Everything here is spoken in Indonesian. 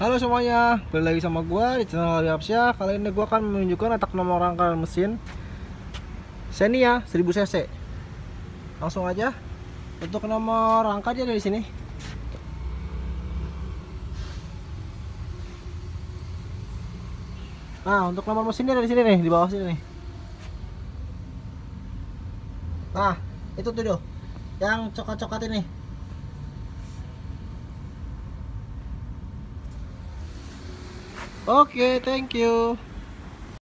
Halo semuanya, balik lagi sama gue di channel Ali Apsya Kali ini gue akan menunjukkan letak nomor rangka mesin Xenia 1000 cc Langsung aja Untuk nomor rangka dia dari sini Nah untuk nomor mesinnya ada di sini nih, di bawah sini nih Nah itu tuh yang coklat-coklat ini Okay, thank you.